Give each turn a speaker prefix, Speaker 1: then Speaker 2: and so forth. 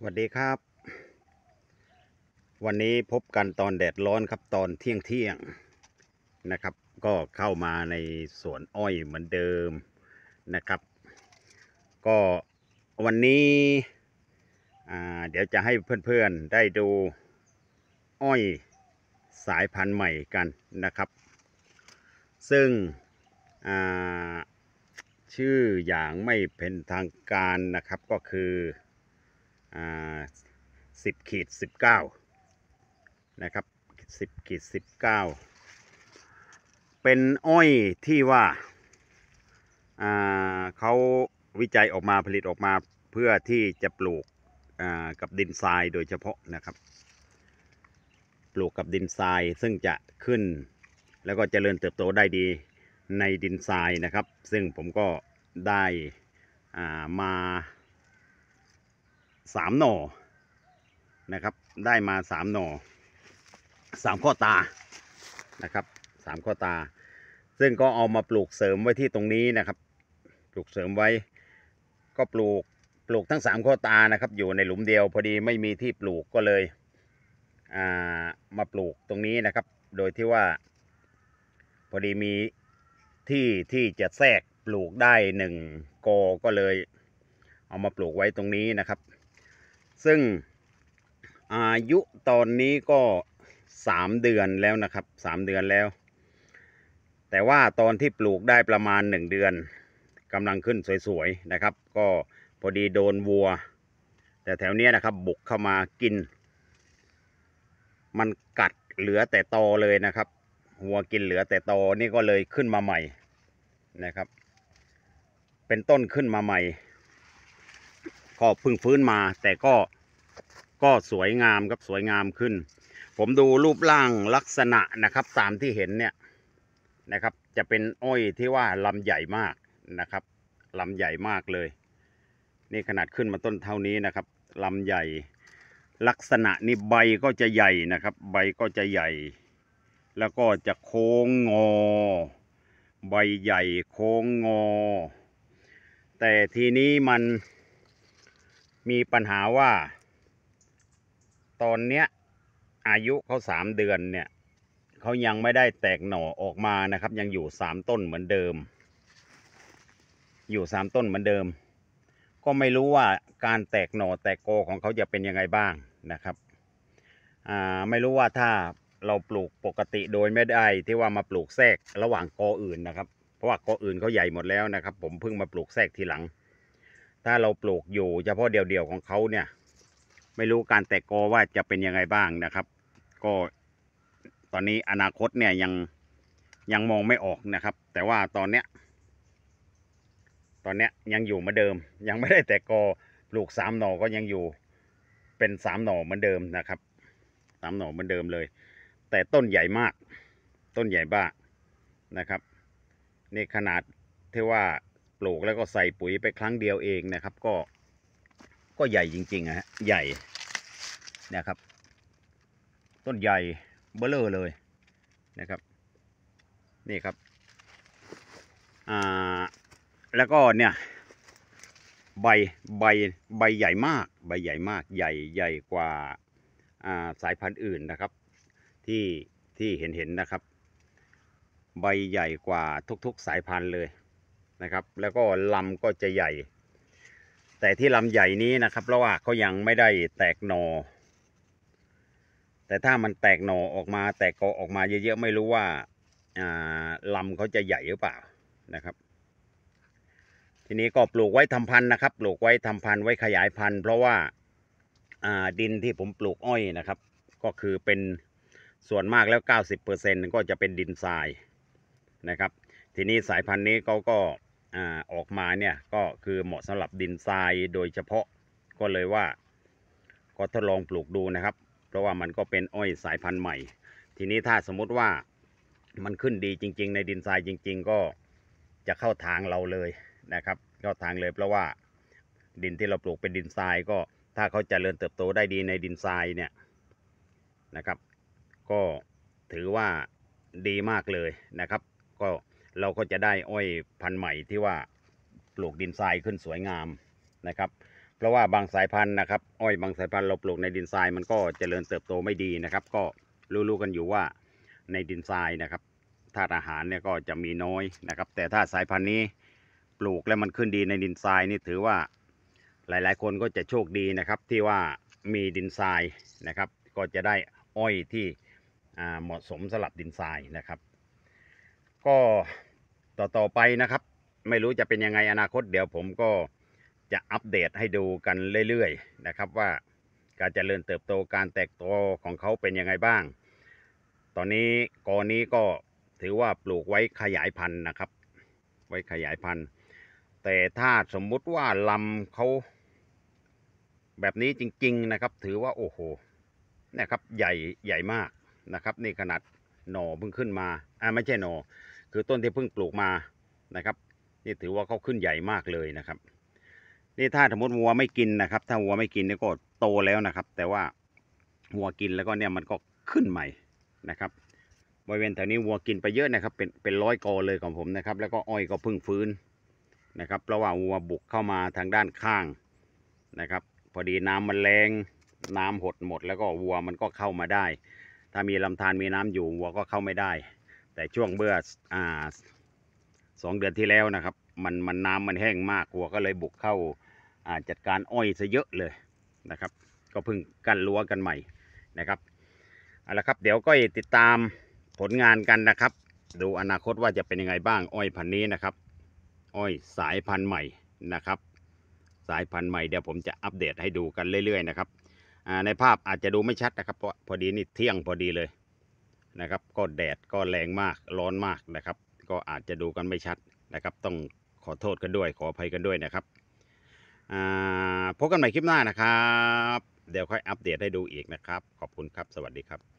Speaker 1: สวัสดีครับ วันนี้พบกันตอนแดดร้อนครับตอนเที่ยงเที่ยงนะครับ ก็เข้ามาในสวนอ้อยเหมือนเดิมนะครับ ก็วันนี้เดี๋ยวจะให้เพื่อนๆได้ดูอ้อยสายพันธุ์ใหม่กันนะครับ ซึ่งชื่ออย่างไม่เป็นทางการนะครับก็คือสิบขีดสิบเก้านะครับสิบขีดสิบเก้าเป็น อ้อย ที่ว่าเขาวิจัยออกมาผลิตออกมาเพื่อที่จะปลูกกับดินทราย โดยเฉพาะนะครับ ปลูกกับดินทราย ซึ่งจะขึ้น แล้วก็จเจริญเติบโตได้ดีในดินทรายนะครับ ซึ่งผมก็ได้มาสามหน่อนะครับได้มาสามหน่อสามข้อตานะครับสามข้อตา ซึ่งก็เอามาปลูกเสริมไว้ที่ตรงนี้นะครับ ปลูกเสริมไว้ ก็ปลูกปลูกทั้งสามข้อตานะครับ อยู่ในหลุมเดียวพอดีไม่มีที่ปลูกก็เลยามาปลูกตรงนี้นะครับโดยที่ว่า พอดีมีที่ที่จะแทรกปลูกได้หนึ่งกอก็เลย เอามาปลูกไว้ตรงนี้นะครับซึ่งอายุตอนนี้ก็สามเดือนแล้วนะครับสามเดือนแล้ว แต่ว่าตอนที่ปลูกได้ประมาณหนึ่งเดือนกำลังขึ้นสวยๆนะครับ ก็พอดีโดนวัวแต่แถวเนี้ยนะครับบุกเข้ามากิน มันกัดเหลือแต่ตอเลยนะครับ หัวกินเหลือแต่ตอนี่ก็เลยขึ้นมาใหม่นะครับ เป็นต้นขึ้นมาใหม่ก็พึ่งฟื้นมาแต่ก็ก็สวยงามครับสวยงามขึ้น ผมดูรูปร่างลักษณะนะครับตามที่เห็นเนี่ยนะครับ จะเป็นอ้อยที่ว่าลำใหญ่มากนะครับลำใหญ่มากเลย นี่ขนาดขึ้นมาต้นเท่านี้นะครับลำใหญ่ ลักษณะนี่ใบก็จะใหญ่นะครับ ใบก็จะใหญ่ แล้วก็จะโค้งงอ ใบใหญ่ โค้งงอแต่ทีนี้มันมีปัญหาว่า ตอนเนี้ยอายุเขาสามเดือนเนี่ยเขายังไม่ได้แตกหน่อออกมานะครับยังอยู่สามต้นเหมือนเดิม อยู่สามต้นเหมือนเดิม ก็ไม่รู้ว่าการแตกหน่อแตกโกของเขาจะเป็นยังไงบ้างนะครับอ่าไม่รู้ว่าถ้าเราปลูกปกติโดยไม่ได้ที่ว่ามาปลูกแทรกระหว่างกออื่นนะครับเพราะว่ากออื่นเขาใหญ่หมดแล้วนะครับ ผมเพิ่งมาปลูกแทรกทีหลังถ้าเราปลูกอยู่เฉพาะเดี่ยวๆ ของเขาเนี่ยไม่รู้การแตกกอว่าจะเป็นยังไงบ้างนะครับ ก็ตอนนี้อนาคตเนี่ยยังยังมองไม่ออกนะครับ แต่ว่าตอนเนี้ย ตอนเนี้ยยังอยู่เหมือนเดิม ยังไม่ได้แตกกอปลูกสามหน่อก็ยังอยู่เป็นสามหน่อเหมือนเดิมนะครับสามหน่อเหมือนเดิมเลย แต่ต้นใหญ่มาก ต้นใหญ่บ้านะครับนี่ขนาดที่ว่าปลูก แล้วก็ใส่ปุ๋ยไป ครั้งเดียวเองนะครับก็ก็ใหญ่จริงๆฮะใหญ่นะ ครับต้นใหญ่เบ้อเลอเลยนะครับนี่ครับอ่าแล้วก็เนี่ยใบใบใบใหญ่มากใบใหญ่มากใหญ่ใหญ่กว่าอ่าสายพันธุ์อื่นนะครับที่ที่เห็นเห็นนะครับ ใบใหญ่กว่าทุกๆ สายพันธุ์เลยนะครับแล้วก็ลำก็จะใหญ่ แต่ที่ลำใหญ่นี้นะครับ เพราะว่าเขายังไม่ได้แตกหนอแต่ถ้ามันแตกหนอออกมา แตกกอออกมาเยอะๆไม่รู้ว่าลำเขาจะใหญ่หรือเปล่านะครับ ทีนี้ก็ปลูกไว้ทำพันธุ์นะครับปลูกไว้ทำพันธุ์ไว้ขยายพันธุ์ เพราะว่าดินที่ผมปลูกอ้อยนะครับ ก็คือเป็นส่วนมากแล้ว 90%ก็จะเป็นดินทรายนะครับ ทีนี้สายพันธุ์นี้เขาก็ออกมาเนี่ยก็คือเหมาะสำหรับดินทรายโดยเฉพาะก็เลยว่า ก็ทดลองปลูกดูนะครับ เพราะว่ามันก็เป็นอ้อยสายพันธุ์ใหม่ ทีนี้ถ้าสมมติว่ามันขึ้นดีจริงๆ ในดินทราย จริง ๆ ก็จะเข้าทางเราเลยนะครับเข้า ทางเลย เพราะว่าดินที่เราปลูกเป็นดินทรายก็ถ้าเขาจเจริญเติบโตได้ดีในดินทรายเนี่ยนะครับ ก็ถือว่าดีมากเลยนะครับก็เราก็จะได้อ้อยพันธุ์ใหม่ที่ว่าปลูกดินทรายขึ้นสวยงามนะครับ เพราะว่าบางสายพันธุ์นะครับอ้อยบางสายพันธุ์เราปลูกในดินทรายมันก็จเจริญเติบโตไม่ดีนะครับ ก็ รู้ๆกันอยู่ว่าในดินทรายนะครับธาตุอาหารเนี่ยก็จะมีน้อยนะครับแต่ถ้าสายพันธุ์นี้ปลูกแล้วมันขึ้นดีในดินทรายนี่ถือว่าหลายๆ คนก็จะโชคดีนะครับ ที่ว่ามีดินทรายนะครับ ก็จะได้อ้อยที่เหมาะสมสลับดินทรายนะครับ ก็ต่อต่อไปนะครับไม่รู้จะเป็นยังไงอนาคตเดี๋ยวผมก็จะอัปเดตให้ดูกันเรื่อยๆนะครับว่าการเจริญเติบโตการแตกตัวของเขาเป็นยังไงบ้าง ตอนนี้กอนี้ก็ถือว่าปลูกไว้ขยายพันธุ์นะครับ ไว้ขยายพันธุ์ แต่ถ้าสมมุติว่าลำเขาแบบนี้จริงๆนะครับ ถือว่าโอ้โหนะครับใหญ่ใหญ่มากนะครับนี่ขนาดหน่อเพิ่งขึ้นมา อ่าไม่ใช่หน่อคือต้นที่เพิ่งปลูกมานะครับนี่ถือว่าเขาขึ้นใหญ่มากเลยนะครับ นี่ถ้าสมมติวัวไม่กินนะครับ ถ้าวัวไม่กินนี่ก็โตแล้วนะครับ แต่ว่าวัวกินแล้วก็เนี่ยมันก็ขึ้นใหม่นะครับ บริเวณแถวนี้วัวกินไปเยอะนะครับเป็นเป็นร้อยกอเลยของผมนะครับแล้วก็อ้อยก็เพิ่งฟื้นนะครับเพราะว่าวัวบุกเข้ามาทางด้านข้างนะครับพอดีน้ำมันแรงน้ำหดหมด แล้วก็วัวมันก็เข้ามาได้ ถ้ามีลำธารมีน้ำอยู่วัวก็เข้าไม่ได้แต่ช่วงเบื่ออ่าสองเดือนที่แล้วนะครับมันมันน้ำมันแห้งมากหัวก็เลยบุกเข้าอ่าจัดการอ้อยซะเยอะเลยนะครับ ก็เพิ่งกั้นรั้วกันใหม่นะครับเอาละครับ เดี๋ยวก็ติดตามผลงานกันนะครับ ดูอนาคตว่าจะเป็นยังไงบ้างอ้อยพันนี้นะครับอ้อยสายพันธุ์ใหม่นะครับ สายพันธุ์ใหม่เดี๋ยวผมจะอัปเดตให้ดูกันเรื่อยๆนะครับในภาพอาจจะดูไม่ชัดนะครับเพราะพอดีนี่เที่ยงพอดีเลยนะครับก็แดดก็แรงมากร้อนมากนะครับ ก็อาจจะดูกันไม่ชัดนะครับ ต้องขอโทษกันด้วยขออภัยกันด้วยนะครับพบกันใหม่คลิปหน้านะครับ เดี๋ยวค่อยอัปเดตให้ดูอีกนะครับขอบคุณครับสวัสดีครับ